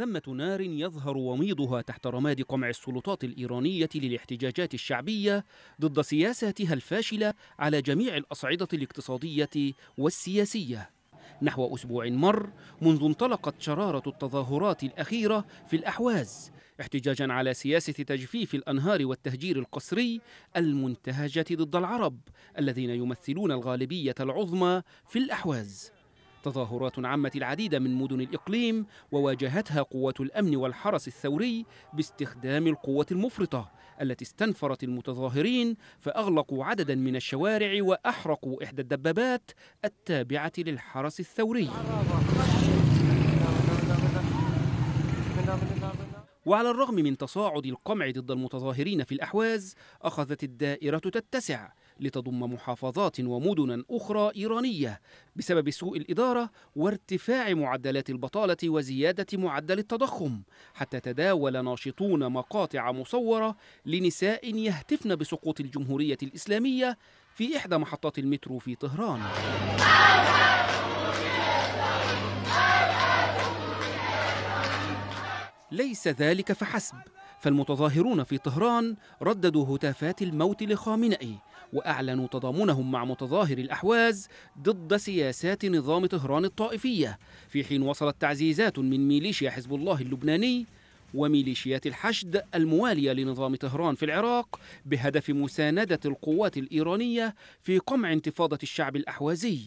ثمة نار يظهر وميضها تحت رماد قمع السلطات الإيرانية للاحتجاجات الشعبية ضد سياساتها الفاشلة على جميع الأصعدة الاقتصادية والسياسية نحو أسبوع مر منذ انطلقت شرارة التظاهرات الأخيرة في الأحواز احتجاجا على سياسة تجفيف الأنهار والتهجير القسري المنتهجة ضد العرب الذين يمثلون الغالبية العظمى في الأحواز تظاهرات عمت العديد من مدن الإقليم وواجهتها قوات الأمن والحرس الثوري باستخدام القوة المفرطة التي استنفرت المتظاهرين فأغلقوا عددا من الشوارع وأحرقوا إحدى الدبابات التابعة للحرس الثوري وعلى الرغم من تصاعد القمع ضد المتظاهرين في الأحواز أخذت الدائرة تتسع لتضم محافظات ومدن أخرى إيرانية بسبب سوء الإدارة وارتفاع معدلات البطالة وزيادة معدل التضخم حتى تداول ناشطون مقاطع مصورة لنساء يهتفن بسقوط الجمهورية الإسلامية في إحدى محطات المترو في طهران ليس ذلك فحسب فالمتظاهرون في طهران رددوا هتافات الموت لخامنئي واعلنوا تضامنهم مع متظاهر الاحواز ضد سياسات نظام طهران الطائفيه في حين وصلت تعزيزات من ميليشيا حزب الله اللبناني وميليشيات الحشد المواليه لنظام طهران في العراق بهدف مسانده القوات الايرانيه في قمع انتفاضه الشعب الاحوازي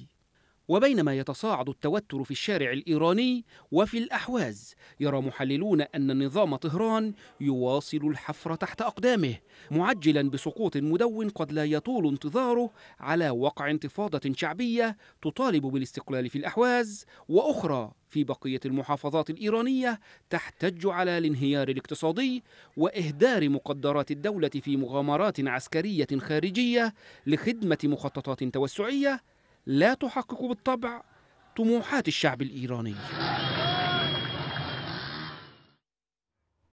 وبينما يتصاعد التوتر في الشارع الايراني وفي الاحواز يرى محللون ان نظام طهران يواصل الحفر تحت اقدامه معجلا بسقوط مدون قد لا يطول انتظاره على وقع انتفاضه شعبيه تطالب بالاستقلال في الاحواز واخرى في بقيه المحافظات الايرانيه تحتج على الانهيار الاقتصادي واهدار مقدرات الدوله في مغامرات عسكريه خارجيه لخدمه مخططات توسعيه لا تحقق بالطبع طموحات الشعب الإيراني